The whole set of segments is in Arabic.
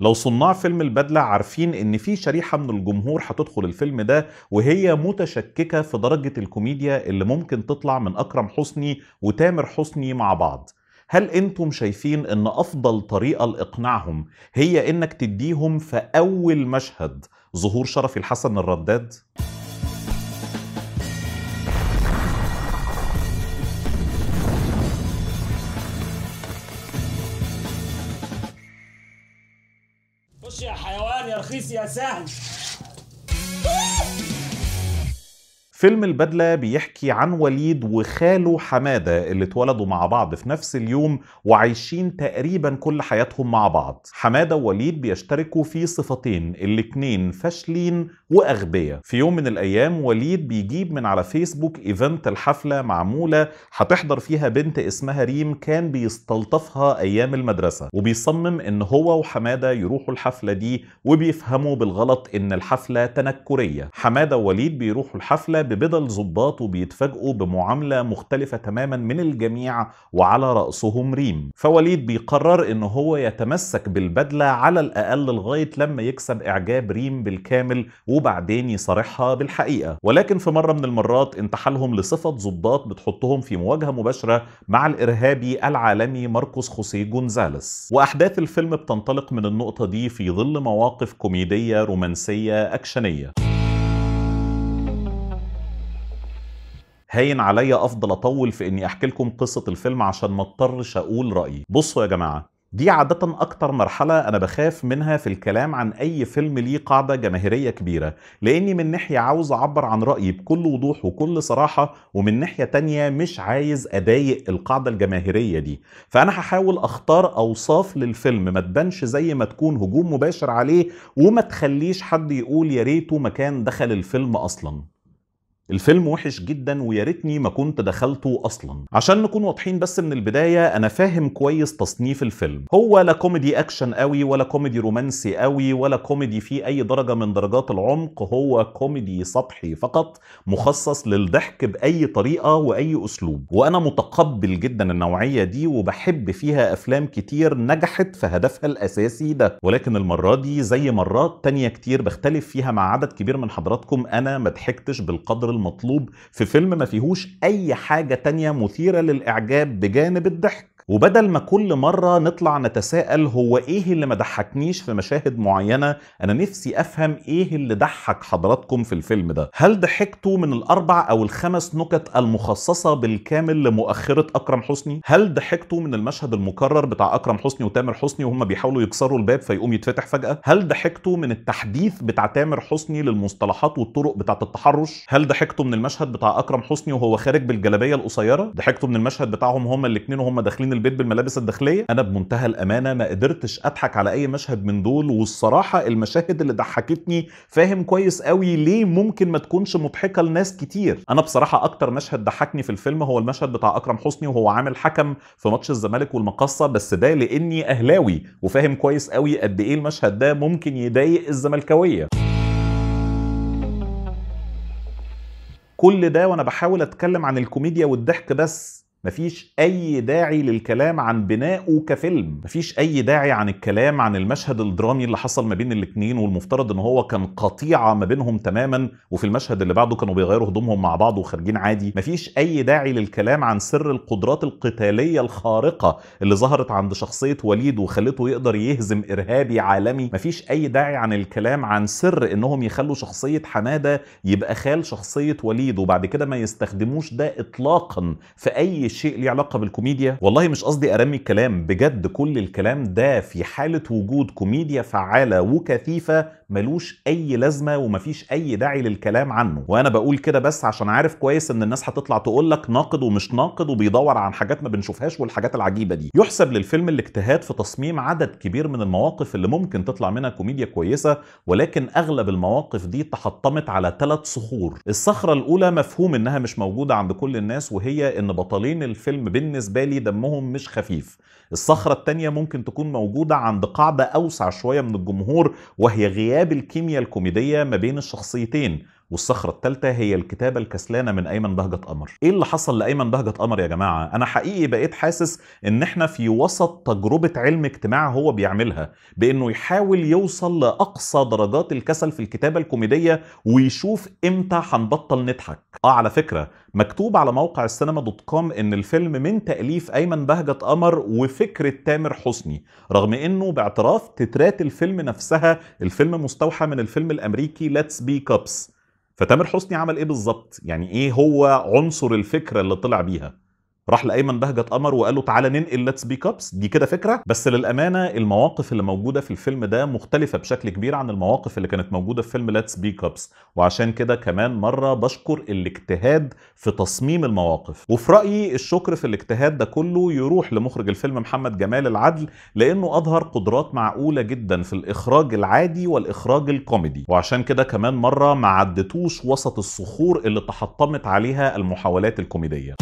لو صناع فيلم البدلة عارفين ان في شريحة من الجمهور هتدخل الفيلم ده وهي متشككة في درجة الكوميديا اللي ممكن تطلع من اكرم حسني وتامر حسني مع بعض هل انتم شايفين ان افضل طريقة لاقناعهم هي انك تديهم في اول مشهد ظهور شرفي الحسن الرداد؟ يا سهل فيلم البدلة بيحكي عن وليد وخاله حمادة اللي اتولدوا مع بعض في نفس اليوم وعايشين تقريبا كل حياتهم مع بعض حمادة ووليد بيشتركوا في صفتين الاتنين فاشلين وأغبياء في يوم من الأيام وليد بيجيب من على فيسبوك إيفنت الحفلة معمولة هتحضر فيها بنت اسمها ريم كان بيستلطفها أيام المدرسة وبيصمم إن هو وحمادة يروحوا الحفلة دي وبيفهموا بالغلط إن الحفلة تنكرية حمادة ووليد بيروحوا الحفلة ببدل ظباط وبيتفاجئوا بمعاملة مختلفة تماما من الجميع وعلى رأسهم ريم فوليد بيقرر ان هو يتمسك بالبدلة على الأقل لغاية لما يكسب إعجاب ريم بالكامل وبعدين يصارحها بالحقيقة ولكن في مرة من المرات انتحالهم لصفة ظباط بتحطهم في مواجهة مباشرة مع الإرهابي العالمي ماركوس خوسيه جونزاليس وأحداث الفيلم بتنطلق من النقطة دي في ظل مواقف كوميدية رومانسية أكشنية هاين عليا افضل اطول في اني احكي لكم قصه الفيلم عشان ما اضطرش اقول رايي بصوا يا جماعه دي عادة أكتر مرحلة أنا بخاف منها في الكلام عن أي فيلم ليه قاعدة جماهيرية كبيرة لأني من ناحية عاوز أعبر عن رأيي بكل وضوح وكل صراحة ومن ناحية تانية مش عايز أضايق القاعدة الجماهيرية دي فأنا هحاول أختار أوصاف للفيلم ما تبانش زي ما تكون هجوم مباشر عليه وما تخليش حد يقول يا ريته مكان دخل الفيلم أصلاً الفيلم وحش جدا ويا ريتني ما كنت دخلته اصلا عشان نكون واضحين بس من البدايه انا فاهم كويس تصنيف الفيلم هو لا كوميدي اكشن قوي ولا كوميدي رومانسي قوي ولا كوميدي فيه اي درجه من درجات العمق هو كوميدي سطحي فقط مخصص للضحك باي طريقه واي اسلوب وانا متقبل جدا النوعيه دي وبحب فيها افلام كتير نجحت في هدفها الاساسي ده ولكن المره دي زي مرات تانية كتير بختلف فيها مع عدد كبير من حضراتكم انا ما ضحكتش بالقدر المطلوب في فيلم ما فيهوش اي حاجه تانية مثيره للاعجاب بجانب الضحك وبدل ما كل مرة نطلع نتساءل هو ايه اللي ما ضحكنيش في مشاهد معينة انا نفسي افهم ايه اللي ضحك حضراتكم في الفيلم ده هل ضحكتوا من الاربع او الخمس نكت المخصصة بالكامل لمؤخرة اكرم حسني هل ضحكتوا من المشهد المكرر بتاع اكرم حسني وتامر حسني وهم بيحاولوا يكسروا الباب فيقوم يتفتح فجأة هل ضحكتوا من التحديث بتاع تامر حسني للمصطلحات والطرق بتاعة التحرش هل ضحكتوا من المشهد بتاع اكرم حسني وهو خارج بالجلابية القصيرة ضحكتوا من المشهد بتاعهم هما الاثنين وهما داخلين البيت بالملابس الداخليه انا بمنتهى الامانه ما قدرتش اضحك على اي مشهد من دول والصراحه المشاهد اللي ضحكتني فاهم كويس قوي ليه ممكن ما تكونش مضحكه لناس كتير انا بصراحه اكتر مشهد ضحكني في الفيلم هو المشهد بتاع اكرم حسني وهو عامل حكم في ماتش الزمالك والمقصه بس ده لاني اهلاوي وفاهم كويس قوي قد ايه المشهد ده ممكن يضايق الزملكاويه كل ده وانا بحاول اتكلم عن الكوميديا والضحك بس مفيش اي داعي للكلام عن بنائه كفيلم مفيش اي داعي عن الكلام عن المشهد الدرامي اللي حصل ما بين الاتنين والمفترض ان هو كان قطيعة ما بينهم تماما وفي المشهد اللي بعده كانوا بيغيروا هدومهم مع بعض وخارجين عادي مفيش اي داعي للكلام عن سر القدرات القتالية الخارقة اللي ظهرت عند شخصية وليد وخلته يقدر يهزم ارهابي عالمي مفيش اي داعي عن الكلام عن سر انهم يخلوا شخصية حمادة يبقى خال شخصية وليد وبعد كده ما يستخدموش ده اطلاقا في اي شيء ليه علاقه بالكوميديا والله مش قصدي ارمي الكلام بجد كل الكلام ده في حاله وجود كوميديا فعاله وكثيفه ملوش اي لازمه ومفيش اي داعي للكلام عنه وانا بقول كده بس عشان عارف كويس ان الناس هتطلع تقول لك ناقد ومش ناقد وبيدور عن حاجات ما بنشوفهاش والحاجات العجيبه دي يحسب للفيلم الاجتهاد في تصميم عدد كبير من المواقف اللي ممكن تطلع منها كوميديا كويسه ولكن اغلب المواقف دي تحطمت على ثلاث صخور الصخره الاولى مفهوم انها مش موجوده عند كل الناس وهي ان بطلين شخصيتين الفيلم بالنسبه لي دمهم مش خفيف الصخره التانية ممكن تكون موجوده عند قاعده اوسع شويه من الجمهور وهي غياب الكيمياء الكوميديه ما بين الشخصيتين والصخره الثالثه هي الكتابه الكسلانه من ايمن بهجت قمر ايه اللي حصل لايمن بهجت قمر يا جماعه انا حقيقي بقيت حاسس ان احنا في وسط تجربه علم اجتماع هو بيعملها بانه يحاول يوصل لاقصى درجات الكسل في الكتابه الكوميديه ويشوف امتى هنبطل نضحك اه على فكره مكتوب على موقع السينما دوت كوم ان الفيلم من تاليف ايمن بهجت قمر وفكره تامر حسني رغم انه باعتراف تترات الفيلم نفسها الفيلم مستوحى من الفيلم الامريكي ليتس بي كابس فتامر حسني عمل ايه بالظبط يعني ايه هو عنصر الفكره اللي طلع بيها راح لايمن بهجت قمر وقال له تعالى ننقل لاتس بي كابس دي كده فكره بس للامانه المواقف اللي موجوده في الفيلم ده مختلفه بشكل كبير عن المواقف اللي كانت موجوده في فيلم لاتس بي كابس وعشان كده كمان مره بشكر الاجتهاد في تصميم المواقف وفي رايي الشكر في الاجتهاد ده كله يروح لمخرج الفيلم محمد جمال العدل لانه اظهر قدرات معقوله جدا في الاخراج العادي والاخراج الكوميدي وعشان كده كمان مره ما عدتوش وسط الصخور اللي تحطمت عليها المحاولات الكوميديه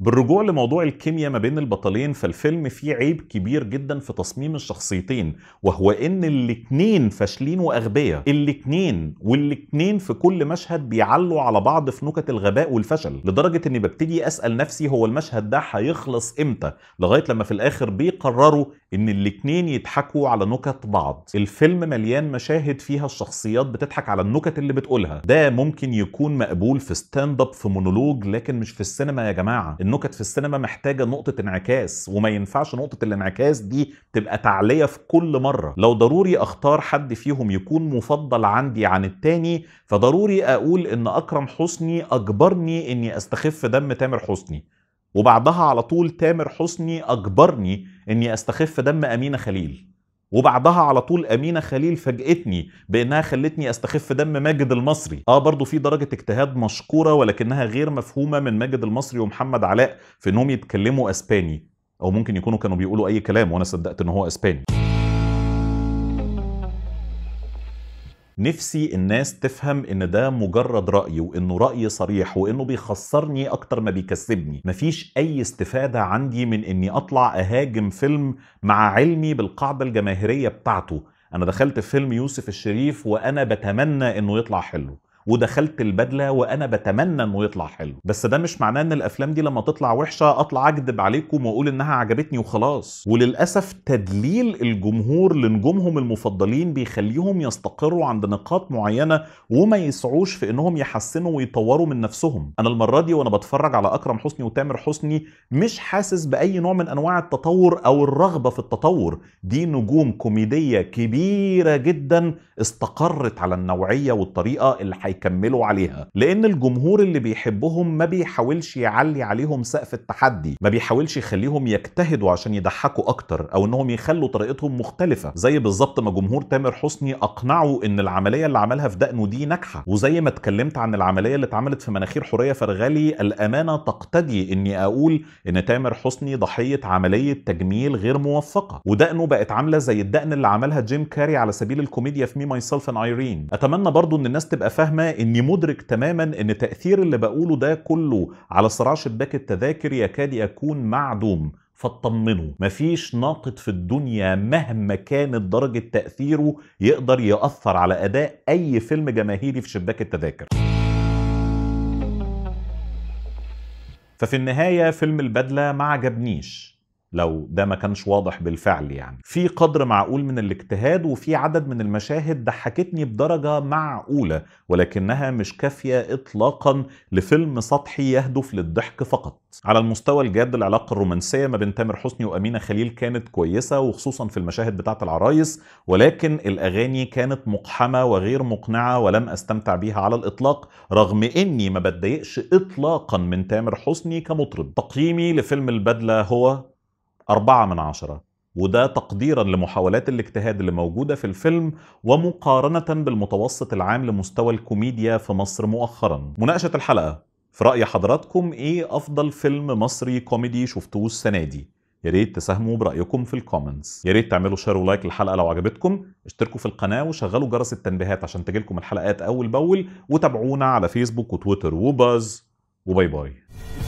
بالرجوع لموضوع الكيمياء ما بين البطلين فالفيلم فيه عيب كبير جدا في تصميم الشخصيتين وهو ان الاتنين فاشلين واغبياء الاتنين والاتنين في كل مشهد بيعلوا على بعض في نكت الغباء والفشل لدرجه اني ببتدي اسال نفسي هو المشهد ده هيخلص امتى لغايه لما في الاخر بيقرروا ان الاتنين يضحكوا على نكت بعض الفيلم مليان مشاهد فيها الشخصيات بتضحك على النكت اللي بتقولها ده ممكن يكون مقبول في ستاند اب في مونولوج لكن مش في السينما يا جماعه النكت في السينما محتاجه نقطه انعكاس وما ينفعش نقطه الانعكاس دي تبقى تعليه في كل مره لو ضروري اختار حد فيهم يكون مفضل عندي عن التاني فضروري اقول ان اكرم حسني اجبرني اني استخف دم تامر حسني وبعدها على طول تامر حسني اجبرني اني استخف دم امينه خليل وبعدها على طول امينه خليل فاجئتني بانها خلتني استخف دم ماجد المصري اه برضو في درجه اجتهاد مشكوره ولكنها غير مفهومه من ماجد المصري ومحمد علاء في انهم يتكلموا اسباني او ممكن يكونوا كانوا بيقولوا اي كلام وانا صدقت ان هو اسباني نفسي الناس تفهم ان ده مجرد رأي وانه رأي صريح وانه بيخسرني اكتر ما بيكسبني مفيش اي استفادة عندي من اني اطلع اهاجم فيلم مع علمي بالقاعدة الجماهيرية بتاعته انا دخلت فيلم يوسف الشريف وانا بتمنى انه يطلع حلو ودخلت البدله وانا بتمنى انه يطلع حلو بس ده مش معناه ان الافلام دي لما تطلع وحشه اطلع اكذب عليكم واقول انها عجبتني وخلاص وللاسف تدليل الجمهور لنجومهم المفضلين بيخليهم يستقروا عند نقاط معينه وما يسعوش في انهم يحسنوا ويطوروا من نفسهم انا المره دي وانا بتفرج على اكرم حسني وتامر حسني مش حاسس باي نوع من انواع التطور او الرغبه في التطور دي نجوم كوميديه كبيره جدا استقرت على النوعيه والطريقه اللي هيكملوا عليها لان الجمهور اللي بيحبهم ما بيحاولش يعلي عليهم سقف التحدي ما بيحاولش يخليهم يجتهدوا عشان يضحكوا اكتر او انهم يخلوا طريقتهم مختلفه زي بالظبط ما جمهور تامر حسني اقنعه ان العمليه اللي عملها في دقنه دي ناجحه وزي ما اتكلمت عن العمليه اللي اتعملت في مناخير حوريه فرغلي الامانه تقتدي اني اقول ان تامر حسني ضحيه عمليه تجميل غير موفقه ودقنه بقت عامله زي الدقن اللي عملها جيم كاري على سبيل الكوميديا في مي ماي سيلف ايرين اتمنى برضو ان الناس تبقى فاهمه اني مدرك تماما ان تاثير اللي بقوله ده كله على صراع شباك التذاكر يكاد يكون معدوم فاطمنوا مفيش ناقد في الدنيا مهما كانت درجه تاثيره يقدر ياثر على اداء اي فيلم جماهيري في شباك التذاكر ففي النهايه فيلم البدله ما عجبنيش لو ده ما كانش واضح بالفعل يعني في قدر معقول من الاجتهاد وفي عدد من المشاهد ضحكتني بدرجة معقولة ولكنها مش كافية إطلاقا لفيلم سطحي يهدف للضحك فقط على المستوى الجاد العلاقة الرومانسية ما بين تامر حسني وأمينة خليل كانت كويسة وخصوصا في المشاهد بتاعة العرايس ولكن الأغاني كانت مقحمة وغير مقنعة ولم أستمتع بيها على الإطلاق رغم إني ما بتضايقش إطلاقا من تامر حسني كمطرب تقييمي لفيلم البدلة هو أربعة من عشرة وده تقديرا لمحاولات الاجتهاد اللي موجودة في الفيلم ومقارنة بالمتوسط العام لمستوى الكوميديا في مصر مؤخرا مناقشة الحلقة في رأي حضراتكم ايه أفضل فيلم مصري كوميدي شفتوه السنة دي يا ريت تساهموا برأيكم في الكومنتس يا ريت تعملوا شير ولايك للحلقة لو عجبتكم اشتركوا في القناة وشغلوا جرس التنبيهات عشان تجيلكم الحلقات أول بأول وتابعونا على فيسبوك وتويتر وباز وباي باي